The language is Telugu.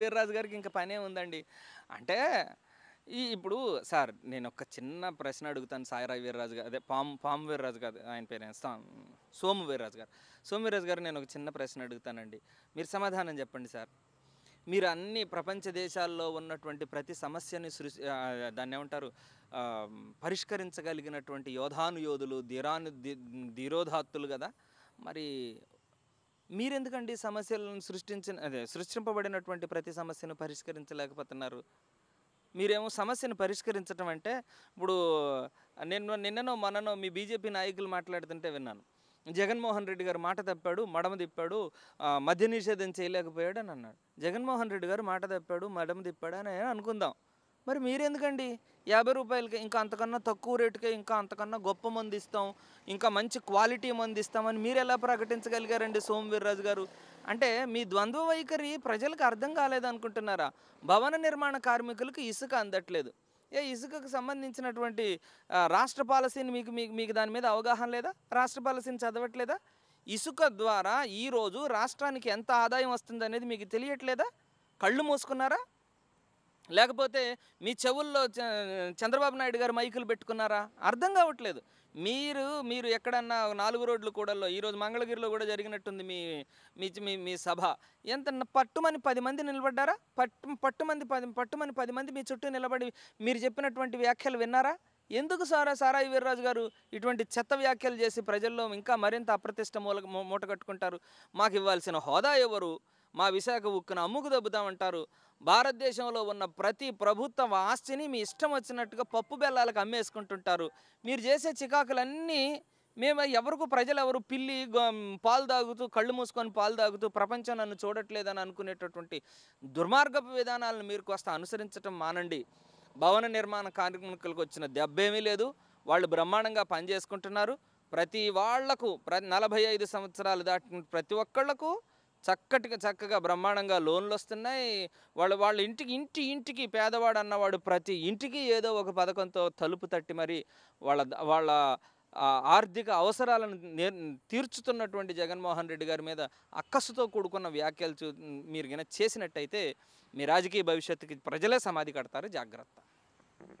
వీర్రాజు గారికి ఇంకా పనే ఉందండి అంటే ఈ ఇప్పుడు సార్ నేను ఒక చిన్న ప్రశ్న అడుగుతాను సాయిరావు వీర్రాజు గారు అదే పామ్ పామ్ వీర్రాజు గారు ఆయన పేరు సోము వీర్రాజు గారు సోము వీర్రాజు గారు నేను ఒక చిన్న ప్రశ్న అడుగుతానండి మీరు సమాధానం చెప్పండి సార్ మీరు అన్ని ప్రపంచ దేశాల్లో ఉన్నటువంటి ప్రతి సమస్యని సృష్టి దాన్ని ఏమంటారు పరిష్కరించగలిగినటువంటి యోధానుయోధులు ధీరాను ధీరోధాత్తులు కదా మరి మీరెందుకండి సమస్యలను సృష్టించిన అదే సృష్టింపబడినటువంటి ప్రతి సమస్యను పరిష్కరించలేకపోతున్నారు మీరేమో సమస్యను పరిష్కరించడం అంటే ఇప్పుడు నేను నిన్ననో మననో మీ బీజేపీ నాయకులు మాట్లాడుతుంటే విన్నాను జగన్మోహన్ రెడ్డి గారు మాట తప్పాడు మడమ తిప్పాడు మద్య నిషేధం చేయలేకపోయాడు అని అన్నాడు జగన్మోహన్ రెడ్డి గారు మాట తప్పాడు మడమ తిప్పాడు అని అనుకుందాం మరి మీరెందుకండి యాభై రూపాయలకి ఇంకా అంతకన్నా తక్కువ రేటుకే ఇంకా అంతకన్నా గొప్ప మంది ఇస్తాం ఇంకా మంచి క్వాలిటీ మంది ఇస్తామని మీరు ఎలా ప్రకటించగలిగారండి సోమవీర్రాజు గారు అంటే మీ ద్వంద్వ వైఖరి ప్రజలకు అర్థం కాలేదనుకుంటున్నారా భవన నిర్మాణ కార్మికులకు ఇసుక అందట్లేదు ఏ ఇసుకకు సంబంధించినటువంటి రాష్ట్ర పాలసీని మీకు మీకు దాని మీద అవగాహన లేదా రాష్ట్ర పాలసీని చదవట్లేదా ఇసుక ద్వారా ఈరోజు రాష్ట్రానికి ఎంత ఆదాయం వస్తుంది అనేది మీకు తెలియట్లేదా కళ్ళు మూసుకున్నారా లేకపోతే మీ చెవుల్లో చంద్రబాబు నాయుడు గారు మైకులు పెట్టుకున్నారా అర్థం కావట్లేదు మీరు మీరు ఎక్కడన్నా నాలుగు రోడ్లు కూడల్లో ఈరోజు మంగళగిరిలో కూడా జరిగినట్టుంది మీ మీ మీ సభ ఎంత పట్టుమని పది మంది నిలబడ్డారా పట్టు పట్టుమంది పది పట్టుమని పది మంది మీ చుట్టూ నిలబడి మీరు చెప్పినటువంటి వ్యాఖ్యలు విన్నారా ఎందుకు సారా సారాయి వీర్రాజు గారు ఇటువంటి చెత్త వ్యాఖ్యలు చేసి ప్రజల్లో ఇంకా మరింత అప్రతిష్ట మూల మూట కట్టుకుంటారు మాకు ఇవ్వాల్సిన హోదా ఎవరు మా విశాఖ ఉక్కును అమ్ముకు దెబ్బతామంటారు భారతదేశంలో ఉన్న ప్రతి ప్రభుత్వ ఆస్తిని మీ ఇష్టం వచ్చినట్టుగా పప్పు బెల్లాలకు అమ్మేసుకుంటుంటారు మీరు చేసే చికాకులన్నీ మేము ఎవరికి ప్రజలు ఎవరు పిల్లి పాలు తాగుతూ కళ్ళు మూసుకొని పాలు తాగుతూ ప్రపంచం నన్ను చూడట్లేదని అనుకునేటటువంటి దుర్మార్గపు విధానాలను మీరు కాస్త అనుసరించడం మానండి భవన నిర్మాణ కార్మికులకు వచ్చిన దెబ్బేమీ లేదు వాళ్ళు బ్రహ్మాండంగా పనిచేసుకుంటున్నారు ప్రతి వాళ్లకు ప్ర నలభై ఐదు సంవత్సరాలు దాటిన ప్రతి ఒక్కళ్లకు చక్కటిగా చక్కగా బ్రహ్మాండంగా లోన్లు వస్తున్నాయి వాళ్ళు వాళ్ళ ఇంటికి ఇంటి ఇంటికి పేదవాడు అన్నవాడు ప్రతి ఇంటికి ఏదో ఒక పథకంతో తలుపు తట్టి మరి వాళ్ళ వాళ్ళ ఆర్థిక అవసరాలను తీర్చుతున్నటువంటి జగన్మోహన్ రెడ్డి గారి మీద అక్కసుతో కూడుకున్న వ్యాఖ్యలు మీరు గిన చేసినట్టయితే మీ రాజకీయ భవిష్యత్తుకి ప్రజలే సమాధి కడతారు జాగ్రత్త